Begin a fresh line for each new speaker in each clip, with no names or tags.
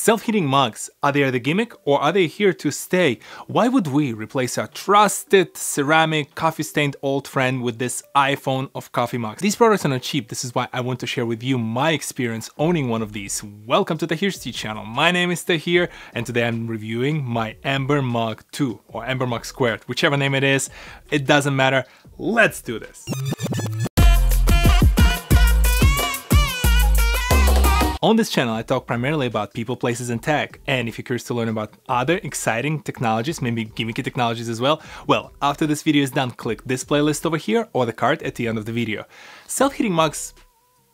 Self-heating mugs, are they the gimmick or are they here to stay? Why would we replace our trusted ceramic coffee-stained old friend with this iPhone of coffee mugs? These products are not cheap, this is why I want to share with you my experience owning one of these. Welcome to the Tea channel, my name is Tahir and today I'm reviewing my Amber Mug 2 or Amber Mug Squared, whichever name it is, it doesn't matter, let's do this. On this channel, I talk primarily about people, places, and tech. And if you're curious to learn about other exciting technologies, maybe gimmicky technologies as well, well, after this video is done, click this playlist over here or the card at the end of the video. Self-heating mugs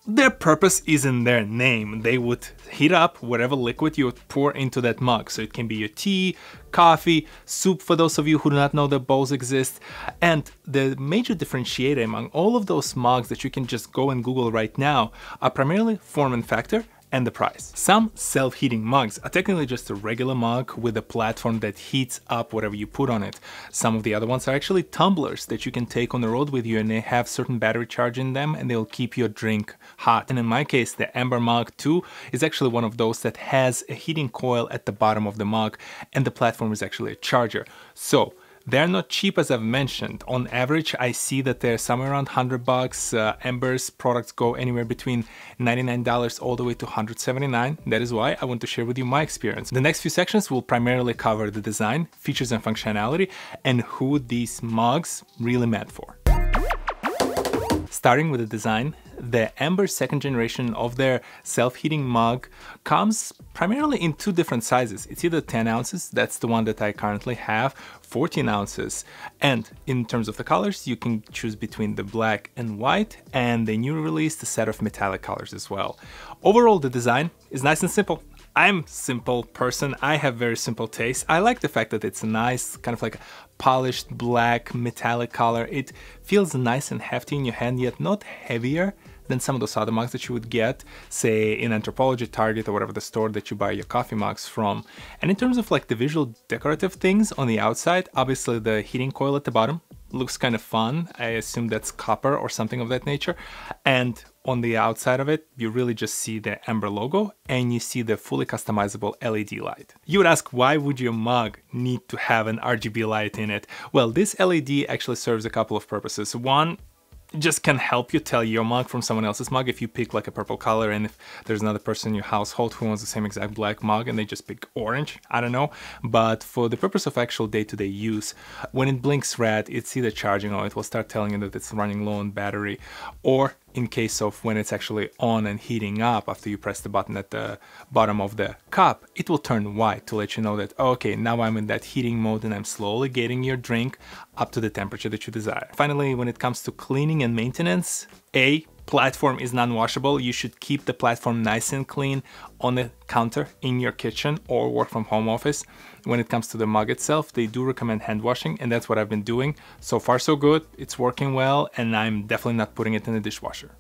their purpose is in their name. They would heat up whatever liquid you would pour into that mug. So it can be your tea, coffee, soup for those of you who do not know that bowls exist. And the major differentiator among all of those mugs that you can just go and Google right now are primarily form and factor and the price. Some self-heating mugs are technically just a regular mug with a platform that heats up whatever you put on it. Some of the other ones are actually tumblers that you can take on the road with you and they have certain battery charge in them and they'll keep your drink hot. And in my case, the Amber Mug 2 is actually one of those that has a heating coil at the bottom of the mug and the platform is actually a charger. So they're not cheap as I've mentioned. On average, I see that they're somewhere around 100 bucks. Uh, Ember's products go anywhere between $99 all the way to 179. That is why I want to share with you my experience. The next few sections will primarily cover the design, features and functionality, and who these mugs really meant for. Starting with the design, the Amber second generation of their self-heating mug comes primarily in two different sizes. It's either 10 ounces, that's the one that I currently have, 14 ounces. And in terms of the colors, you can choose between the black and white and they new released a set of metallic colors as well. Overall, the design is nice and simple. I'm simple person. I have very simple taste. I like the fact that it's a nice, kind of like polished black metallic color. It feels nice and hefty in your hand, yet not heavier than some of those other mugs that you would get, say in Anthropology, Target, or whatever the store that you buy your coffee mugs from. And in terms of like the visual decorative things on the outside, obviously the heating coil at the bottom looks kind of fun. I assume that's copper or something of that nature. And on the outside of it, you really just see the Ember logo and you see the fully customizable LED light. You would ask, why would your mug need to have an RGB light in it? Well, this LED actually serves a couple of purposes. One, just can help you tell your mug from someone else's mug if you pick like a purple color and if there's another person in your household who wants the same exact black mug and they just pick orange, I don't know. But for the purpose of actual day-to-day -day use, when it blinks red, it's either charging or it will start telling you that it's running low on battery or in case of when it's actually on and heating up after you press the button at the bottom of the cup, it will turn white to let you know that, oh, okay, now I'm in that heating mode and I'm slowly getting your drink up to the temperature that you desire. Finally, when it comes to cleaning and maintenance, A, platform is non-washable, you should keep the platform nice and clean on the counter in your kitchen or work from home office. When it comes to the mug itself, they do recommend hand washing and that's what I've been doing. So far so good, it's working well and I'm definitely not putting it in the dishwasher.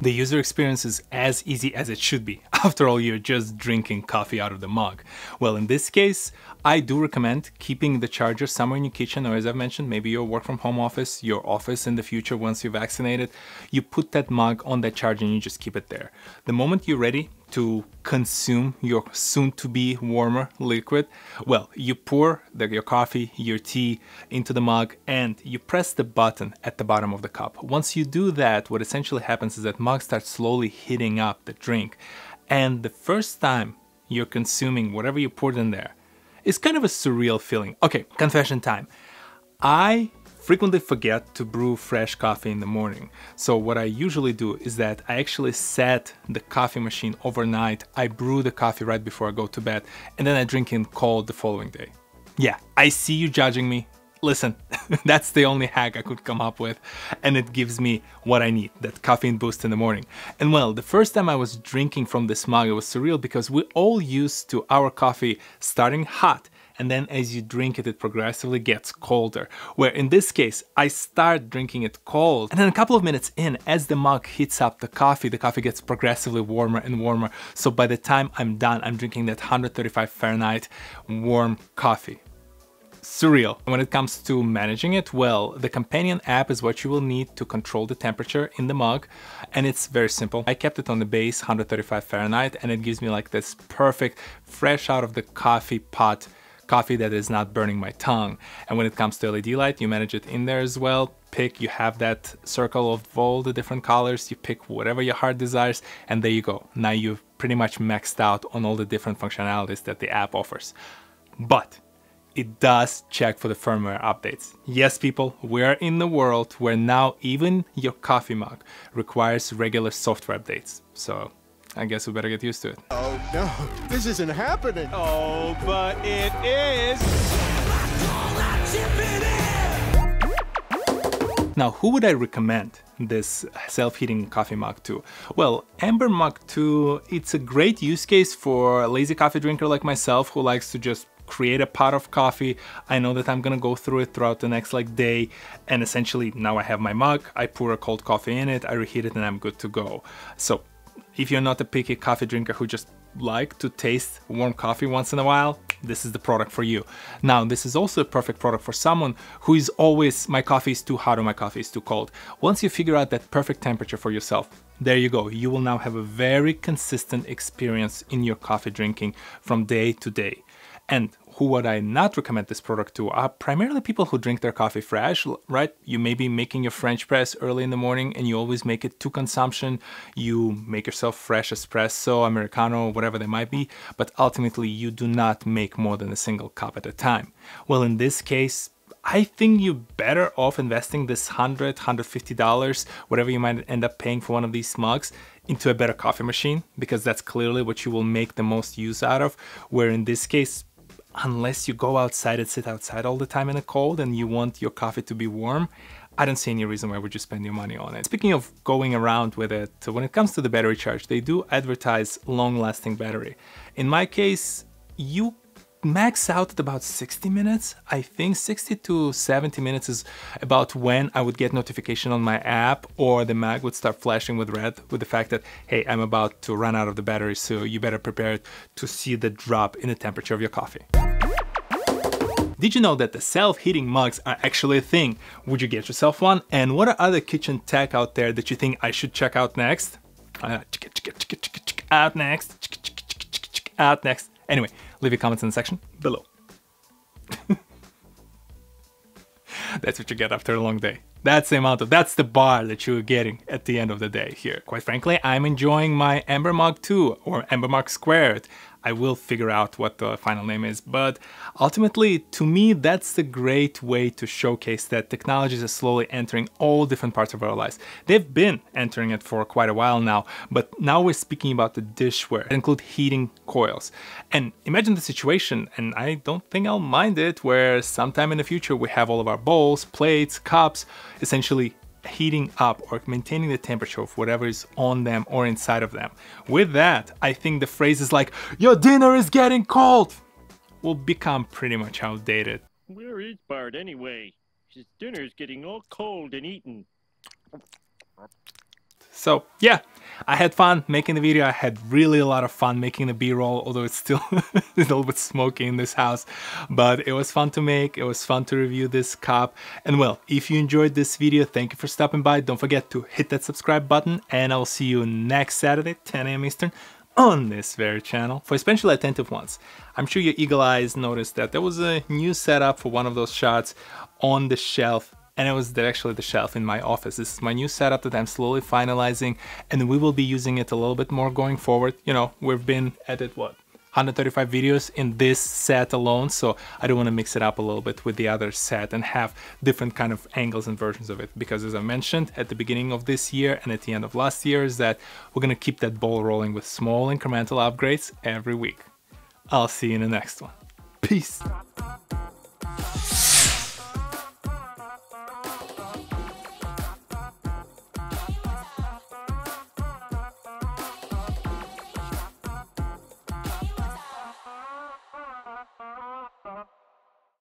The user experience is as easy as it should be. After all, you're just drinking coffee out of the mug. Well, in this case, I do recommend keeping the charger somewhere in your kitchen or as I've mentioned, maybe your work from home office, your office in the future once you're vaccinated, you put that mug on that charger and you just keep it there. The moment you're ready to consume your soon to be warmer liquid, well, you pour the, your coffee, your tea into the mug and you press the button at the bottom of the cup. Once you do that, what essentially happens is that mug starts slowly heating up the drink and the first time you're consuming whatever you poured in there, it's kind of a surreal feeling. Okay, confession time. I frequently forget to brew fresh coffee in the morning. So what I usually do is that I actually set the coffee machine overnight. I brew the coffee right before I go to bed and then I drink it cold the following day. Yeah, I see you judging me. Listen, that's the only hack I could come up with and it gives me what I need, that caffeine boost in the morning. And well, the first time I was drinking from this mug, it was surreal because we all used to our coffee starting hot and then as you drink it, it progressively gets colder. Where in this case, I start drinking it cold, and then a couple of minutes in, as the mug heats up the coffee, the coffee gets progressively warmer and warmer. So by the time I'm done, I'm drinking that 135 Fahrenheit warm coffee surreal. When it comes to managing it, well, the companion app is what you will need to control the temperature in the mug and it's very simple. I kept it on the base 135 Fahrenheit and it gives me like this perfect fresh out of the coffee pot coffee that is not burning my tongue. And when it comes to LED light, you manage it in there as well pick, you have that circle of all the different colors, you pick whatever your heart desires, and there you go. Now you've pretty much maxed out on all the different functionalities that the app offers. But it does check for the firmware updates. Yes, people, we are in the world where now even your coffee mug requires regular software updates. So I guess we better get used to it. Oh no, this isn't happening. Oh, but it is. Now, who would I recommend this self-heating coffee mug to? Well, Ember Mug 2, it's a great use case for a lazy coffee drinker like myself who likes to just create a pot of coffee. I know that I'm gonna go through it throughout the next like day and essentially now I have my mug, I pour a cold coffee in it, I reheat it and I'm good to go. So if you're not a picky coffee drinker who just like to taste warm coffee once in a while, this is the product for you. Now, this is also a perfect product for someone who is always, my coffee is too hot or my coffee is too cold. Once you figure out that perfect temperature for yourself, there you go. You will now have a very consistent experience in your coffee drinking from day to day. And who would I not recommend this product to are primarily people who drink their coffee fresh, right? You may be making your French press early in the morning and you always make it to consumption. You make yourself fresh espresso, Americano, whatever they might be, but ultimately you do not make more than a single cup at a time. Well, in this case, I think you're better off investing this $100, $150, whatever you might end up paying for one of these mugs, into a better coffee machine because that's clearly what you will make the most use out of. Where in this case, unless you go outside and sit outside all the time in the cold and you want your coffee to be warm, I don't see any reason why would you spend your money on it. Speaking of going around with it, when it comes to the battery charge, they do advertise long-lasting battery. In my case, you max out at about 60 minutes. I think 60 to 70 minutes is about when I would get notification on my app or the Mac would start flashing with red with the fact that, hey, I'm about to run out of the battery, so you better prepare to see the drop in the temperature of your coffee. Did you know that the self-heating mugs are actually a thing? Would you get yourself one? And what are other kitchen tech out there that you think I should check out next? Uh, out next, out next. Anyway, Leave your comments in the section below. that's what you get after a long day. That's the amount of, that's the bar that you're getting at the end of the day here. Quite frankly, I'm enjoying my Ember Mark 2 or Ember Mark squared I will figure out what the final name is. But ultimately, to me, that's a great way to showcase that technologies are slowly entering all different parts of our lives. They've been entering it for quite a while now, but now we're speaking about the dishware, that include heating coils. And imagine the situation, and I don't think I'll mind it, where sometime in the future we have all of our bowls, plates, cups, essentially heating up or maintaining the temperature of whatever is on them or inside of them. With that, I think the phrases like, your dinner is getting cold, will become pretty much outdated. Where is Bart anyway? His dinner is getting all cold and eaten. So yeah, I had fun making the video. I had really a lot of fun making the b-roll, although it's still a little bit smoky in this house, but it was fun to make. It was fun to review this cup. And well, if you enjoyed this video, thank you for stopping by. Don't forget to hit that subscribe button and I'll see you next Saturday, 10 a.m. Eastern on this very channel for especially attentive ones. I'm sure your eagle eyes noticed that there was a new setup for one of those shots on the shelf and it was actually the shelf in my office. This is my new setup that I'm slowly finalizing and we will be using it a little bit more going forward. You know, we've been at it, what, 135 videos in this set alone, so I don't want to mix it up a little bit with the other set and have different kind of angles and versions of it because as I mentioned at the beginning of this year and at the end of last year is that we're going to keep that ball rolling with small incremental upgrades every week. I'll see you in the next one. Peace!